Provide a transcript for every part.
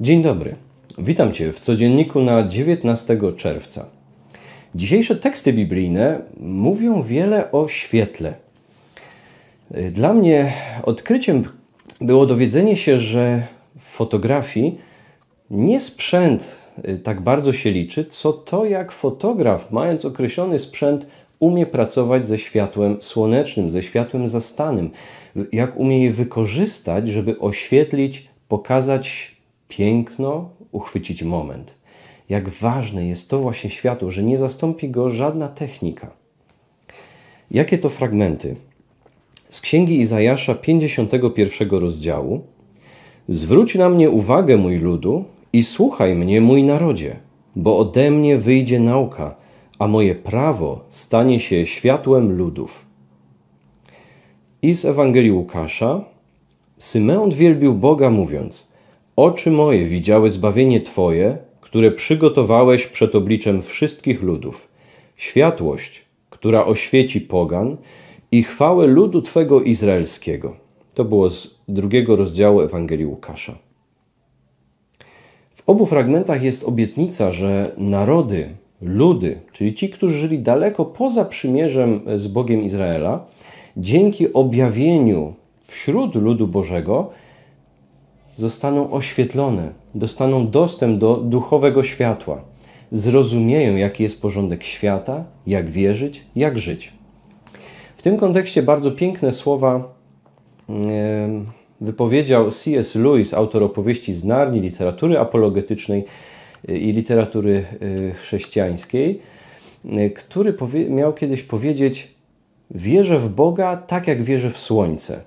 Dzień dobry. Witam Cię w codzienniku na 19 czerwca. Dzisiejsze teksty biblijne mówią wiele o świetle. Dla mnie odkryciem było dowiedzenie się, że w fotografii nie sprzęt y, tak bardzo się liczy, co to jak fotograf, mając określony sprzęt, umie pracować ze światłem słonecznym, ze światłem zastanym, jak umie je wykorzystać, żeby oświetlić, pokazać piękno, uchwycić moment. Jak ważne jest to właśnie światło, że nie zastąpi go żadna technika. Jakie to fragmenty? Z Księgi Izajasza 51 rozdziału. Zwróć na mnie uwagę, mój ludu, i słuchaj mnie, mój narodzie, bo ode mnie wyjdzie nauka, a moje prawo stanie się światłem ludów. I z Ewangelii Łukasza Symeon wielbił Boga, mówiąc – Oczy moje widziały zbawienie Twoje, które przygotowałeś przed obliczem wszystkich ludów, światłość, która oświeci pogan i chwałę ludu Twego izraelskiego. To było z drugiego rozdziału Ewangelii Łukasza. W obu fragmentach jest obietnica, że narody, ludy, czyli ci, którzy żyli daleko poza przymierzem z Bogiem Izraela, dzięki objawieniu wśród ludu Bożego, zostaną oświetlone, dostaną dostęp do duchowego światła, zrozumieją, jaki jest porządek świata, jak wierzyć, jak żyć. W tym kontekście bardzo piękne słowa wypowiedział C.S. Lewis, autor opowieści z Narni, literatury apologetycznej y, i literatury y, chrześcijańskiej, y, który miał kiedyś powiedzieć: Wierzę w Boga tak, jak wierzę w słońce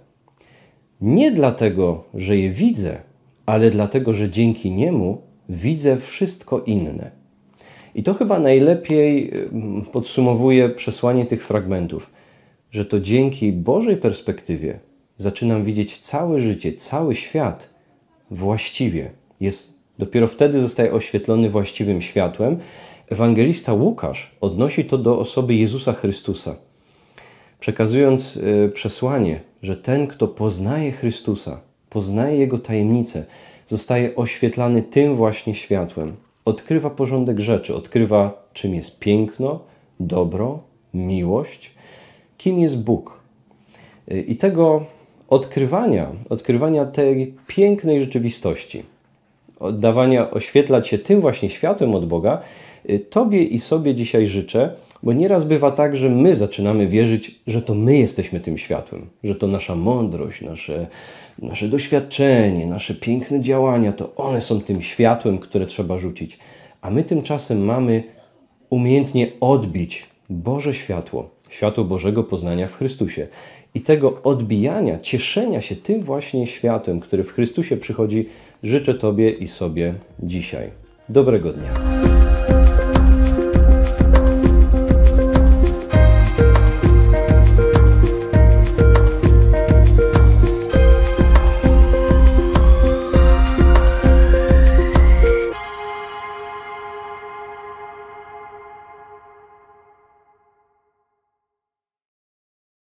nie dlatego, że je widzę, ale dlatego, że dzięki niemu widzę wszystko inne. I to chyba najlepiej mm, podsumowuje przesłanie tych fragmentów, że to dzięki Bożej perspektywie zaczynam widzieć całe życie, cały świat właściwie. Jest, dopiero wtedy zostaje oświetlony właściwym światłem. Ewangelista Łukasz odnosi to do osoby Jezusa Chrystusa. Przekazując e, przesłanie że ten, kto poznaje Chrystusa, poznaje Jego tajemnicę, zostaje oświetlany tym właśnie światłem. Odkrywa porządek rzeczy, odkrywa, czym jest piękno, dobro, miłość, kim jest Bóg. I tego odkrywania, odkrywania tej pięknej rzeczywistości, oddawania, oświetlać się tym właśnie światłem od Boga, y, Tobie i sobie dzisiaj życzę bo nieraz bywa tak, że my zaczynamy wierzyć, że to my jesteśmy tym światłem, że to nasza mądrość, nasze, nasze doświadczenie, nasze piękne działania, to one są tym światłem, które trzeba rzucić. A my tymczasem mamy umiejętnie odbić Boże światło, światło Bożego poznania w Chrystusie. I tego odbijania, cieszenia się tym właśnie światłem, który w Chrystusie przychodzi, życzę Tobie i sobie dzisiaj. Dobrego dnia.